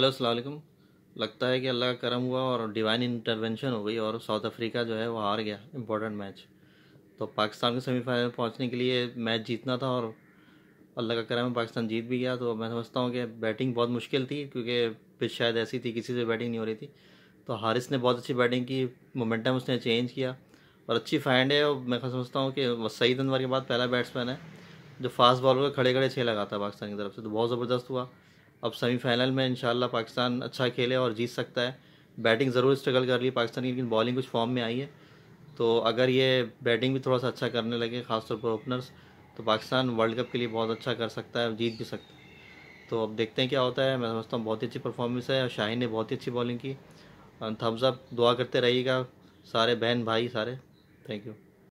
hello अल्लाम लगता है कि अल्लाह का करम हुआ और डिवाइन इंटरवेंशन हो गई और साउथ अफ्रीका जो है वो हार गया इम्पोर्टेंट मैच तो पाकिस्तान को सेमीफाइनल में पहुँचने के लिए मैच जीतना था और अल्लाह का करम पाकिस्तान जीत भी गया तो मैं समझता हूँ कि बैटिंग बहुत मुश्किल थी क्योंकि पिच शायद ऐसी थी किसी से बैटिंग नहीं हो रही थी तो हारिस ने बहुत अच्छी बैटिंग की मोमेंटम उसने चेंज किया और अच्छी फाइंड है और मैं समझता हूँ कि सईद अनवर के बाद पहला बैट्समैन है जो फास्ट बॉल को खड़े खड़े छः लगाता है पाकिस्तान की तरफ से तो बहुत ज़बरदस्त हुआ अब सेमीफाइनल में इंशाल्लाह पाकिस्तान अच्छा खेले और जीत सकता है बैटिंग ज़रूर स्ट्रगल कर रही है पाकिस्तान की लेकिन बॉलिंग कुछ फॉर्म में आई है तो अगर ये बैटिंग भी थोड़ा सा अच्छा करने लगे खासतौर पर ओपनर्स तो पाकिस्तान वर्ल्ड कप के लिए बहुत अच्छा कर सकता है जीत भी सकता है तो अब देखते हैं क्या होता है मैं समझता हूँ बहुत ही अच्छी परफॉर्मेंस है और शाहिन ने बहुत ही अच्छी बॉलिंग की थम्स अप दुआ करते रहिएगा सारे बहन भाई सारे थैंक यू